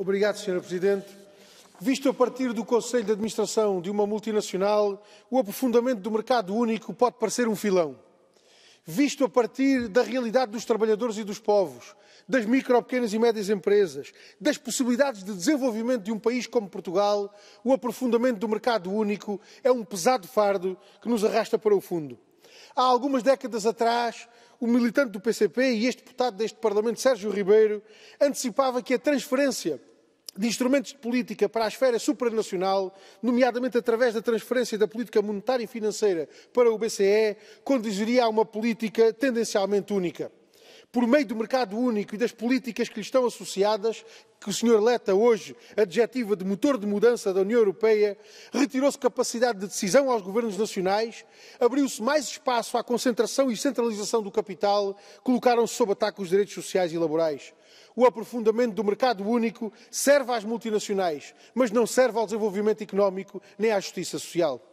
Obrigado, Sra. Presidente. Visto a partir do Conselho de Administração de uma multinacional, o aprofundamento do mercado único pode parecer um filão. Visto a partir da realidade dos trabalhadores e dos povos, das micro, pequenas e médias empresas, das possibilidades de desenvolvimento de um país como Portugal, o aprofundamento do mercado único é um pesado fardo que nos arrasta para o fundo. Há algumas décadas atrás, o militante do PCP e ex-deputado deste Parlamento, Sérgio Ribeiro, antecipava que a transferência de instrumentos de política para a esfera supranacional, nomeadamente através da transferência da política monetária e financeira para o BCE, conduziria a uma política tendencialmente única por meio do mercado único e das políticas que lhe estão associadas, que o Sr. Leta hoje adjetiva de motor de mudança da União Europeia, retirou-se capacidade de decisão aos governos nacionais, abriu-se mais espaço à concentração e centralização do capital, colocaram-se sob ataque os direitos sociais e laborais. O aprofundamento do mercado único serve às multinacionais, mas não serve ao desenvolvimento económico nem à justiça social.